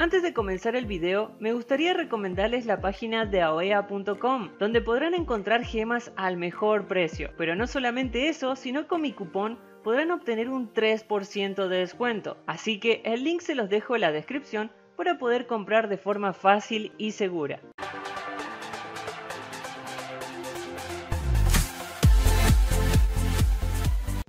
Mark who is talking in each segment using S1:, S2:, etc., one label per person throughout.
S1: Antes de comenzar el video, me gustaría recomendarles la página de aoea.com, donde podrán encontrar gemas al mejor precio. Pero no solamente eso, sino con mi cupón podrán obtener un 3% de descuento. Así que el link se los dejo en la descripción para poder comprar de forma fácil y segura.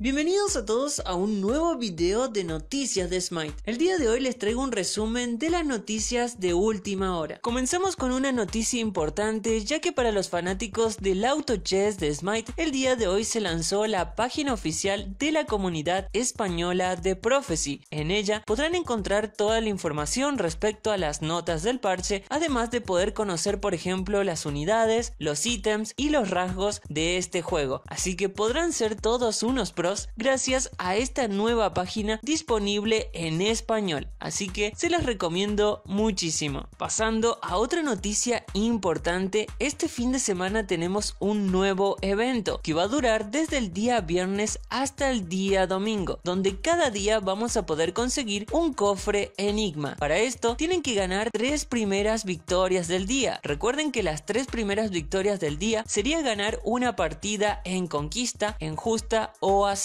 S1: Bienvenidos a todos a un nuevo video de noticias de Smite. El día de hoy les traigo un resumen de las noticias de última hora. Comenzamos con una noticia importante ya que para los fanáticos del auto chess de Smite, el día de hoy se lanzó la página oficial de la comunidad española de Prophecy. En ella podrán encontrar toda la información respecto a las notas del parche, además de poder conocer por ejemplo las unidades, los ítems y los rasgos de este juego. Así que podrán ser todos unos pros gracias a esta nueva página disponible en español. Así que se las recomiendo muchísimo. Pasando a otra noticia importante, este fin de semana tenemos un nuevo evento que va a durar desde el día viernes hasta el día domingo, donde cada día vamos a poder conseguir un cofre enigma. Para esto tienen que ganar tres primeras victorias del día. Recuerden que las tres primeras victorias del día sería ganar una partida en conquista, en justa o a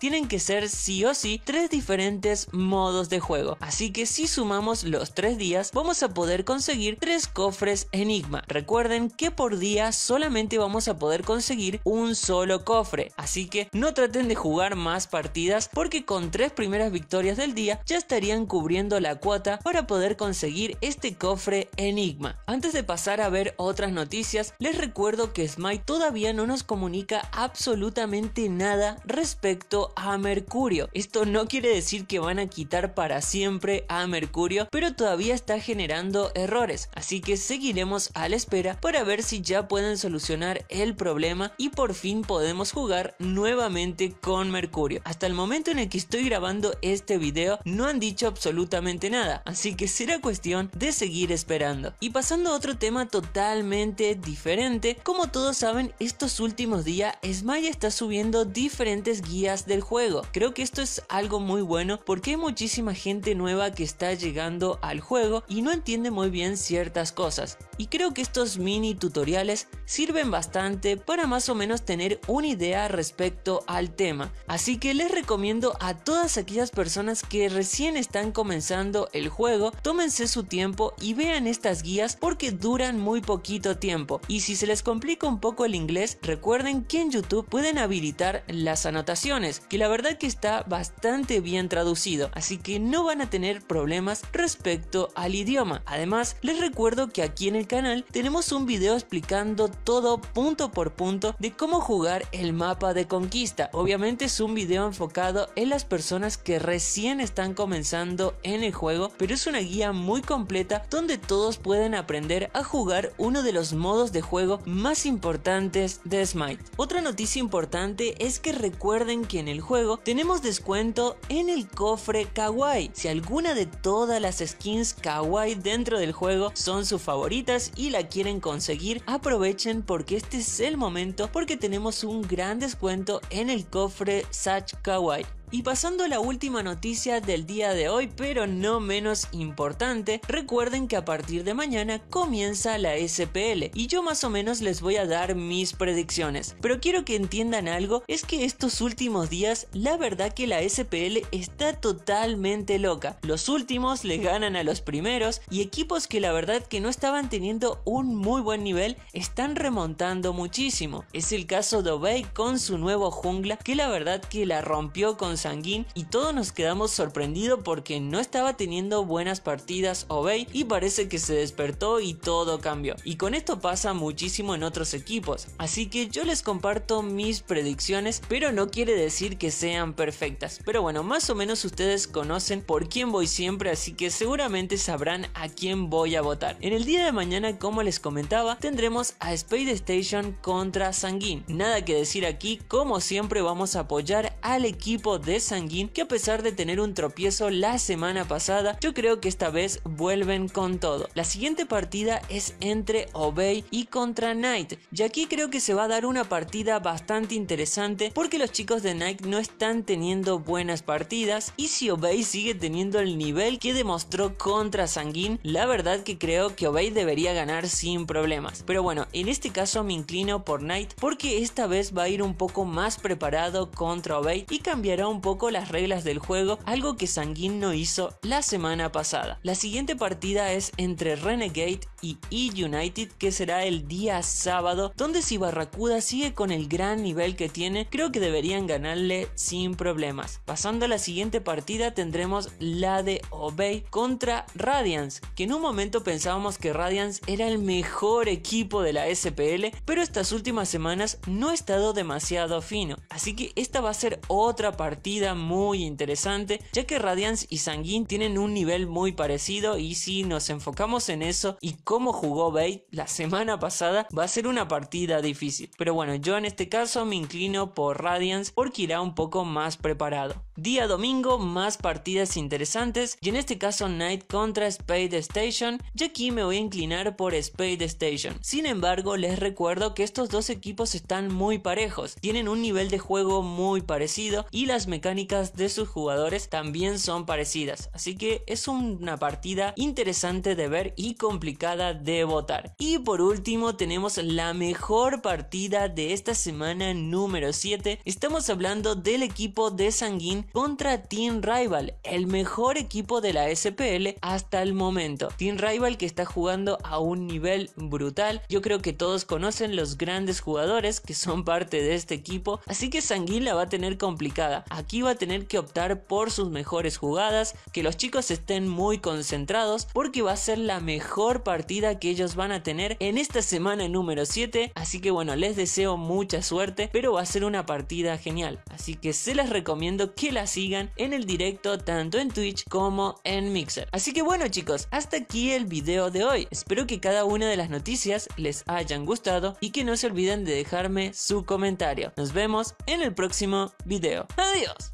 S1: tienen que ser sí o sí tres diferentes modos de juego. Así que si sumamos los tres días, vamos a poder conseguir tres cofres enigma. Recuerden que por día solamente vamos a poder conseguir un solo cofre. Así que no traten de jugar más partidas porque con tres primeras victorias del día ya estarían cubriendo la cuota para poder conseguir este cofre enigma. Antes de pasar a ver otras noticias, les recuerdo que Smite todavía no nos comunica absolutamente nada respecto respecto a Mercurio. Esto no quiere decir que van a quitar para siempre a Mercurio, pero todavía está generando errores, así que seguiremos a la espera para ver si ya pueden solucionar el problema y por fin podemos jugar nuevamente con Mercurio. Hasta el momento en el que estoy grabando este video no han dicho absolutamente nada, así que será cuestión de seguir esperando. Y pasando a otro tema totalmente diferente, como todos saben, estos últimos días Smile está subiendo diferentes guías del juego. Creo que esto es algo muy bueno porque hay muchísima gente nueva que está llegando al juego y no entiende muy bien ciertas cosas. Y creo que estos mini tutoriales sirven bastante para más o menos tener una idea respecto al tema. Así que les recomiendo a todas aquellas personas que recién están comenzando el juego, tómense su tiempo y vean estas guías porque duran muy poquito tiempo. Y si se les complica un poco el inglés, recuerden que en YouTube pueden habilitar las anotaciones que la verdad que está bastante bien traducido, así que no van a tener problemas respecto al idioma. Además, les recuerdo que aquí en el canal tenemos un video explicando todo punto por punto de cómo jugar el mapa de conquista. Obviamente es un video enfocado en las personas que recién están comenzando en el juego, pero es una guía muy completa donde todos pueden aprender a jugar uno de los modos de juego más importantes de Smite. Otra noticia importante es que recuerden que en el juego tenemos descuento en el cofre kawaii. Si alguna de todas las skins kawaii dentro del juego son sus favoritas y la quieren conseguir, aprovechen porque este es el momento porque tenemos un gran descuento en el cofre Sach Kawaii. Y pasando a la última noticia del día de hoy, pero no menos importante, recuerden que a partir de mañana comienza la SPL y yo más o menos les voy a dar mis predicciones. Pero quiero que entiendan algo, es que estos últimos días la verdad que la SPL está totalmente loca. Los últimos le ganan a los primeros y equipos que la verdad que no estaban teniendo un muy buen nivel están remontando muchísimo. Es el caso de Obey con su nuevo jungla que la verdad que la rompió con Sanguín y todos nos quedamos sorprendidos porque no estaba teniendo buenas partidas Obey y parece que se despertó y todo cambió. Y con esto pasa muchísimo en otros equipos, así que yo les comparto mis predicciones, pero no quiere decir que sean perfectas. Pero bueno, más o menos ustedes conocen por quién voy siempre, así que seguramente sabrán a quién voy a votar. En el día de mañana, como les comentaba, tendremos a Space Station contra Sanguin. Nada que decir aquí, como siempre vamos a apoyar al equipo de Sanguin, que a pesar de tener un tropiezo la semana pasada, yo creo que esta vez vuelven con todo. La siguiente partida es entre Obey y contra Knight y aquí creo que se va a dar una partida bastante interesante porque los chicos de Knight no están teniendo buenas partidas y si Obey sigue teniendo el nivel que demostró contra Sanguin, la verdad que creo que Obey debería ganar sin problemas. Pero bueno, en este caso me inclino por Knight porque esta vez va a ir un poco más preparado contra Obey y cambiará un un poco las reglas del juego, algo que Sanguin no hizo la semana pasada. La siguiente partida es entre Renegade y E United que será el día sábado donde si Barracuda sigue con el gran nivel que tiene creo que deberían ganarle sin problemas. Pasando a la siguiente partida tendremos la de Obey contra Radiance que en un momento pensábamos que Radiance era el mejor equipo de la SPL pero estas últimas semanas no ha estado demasiado fino así que esta va a ser otra partida muy interesante ya que Radiance y Sanguin tienen un nivel muy parecido y si nos enfocamos en eso y cómo jugó Bate la semana pasada, va a ser una partida difícil. Pero bueno, yo en este caso me inclino por Radiance porque irá un poco más preparado. Día domingo, más partidas interesantes y en este caso Knight contra Spade Station. Y aquí me voy a inclinar por Spade Station. Sin embargo, les recuerdo que estos dos equipos están muy parejos, tienen un nivel de juego muy parecido y las mecánicas de sus jugadores también son parecidas. Así que es una partida interesante de ver y complicada de votar. Y por último, tenemos la mejor partida de esta semana número 7. Estamos hablando del equipo de Sanguin contra Team Rival, el mejor equipo de la SPL hasta el momento. Team Rival que está jugando a un nivel brutal. Yo creo que todos conocen los grandes jugadores que son parte de este equipo, así que la va a tener complicada. Aquí va a tener que optar por sus mejores jugadas, que los chicos estén muy concentrados porque va a ser la mejor partida que ellos van a tener en esta semana número 7, así que bueno, les deseo mucha suerte, pero va a ser una partida genial, así que se las recomiendo que la sigan en el directo tanto en Twitch como en Mixer. Así que bueno chicos, hasta aquí el video de hoy. Espero que cada una de las noticias les hayan gustado y que no se olviden de dejarme su comentario. Nos vemos en el próximo video. Adiós.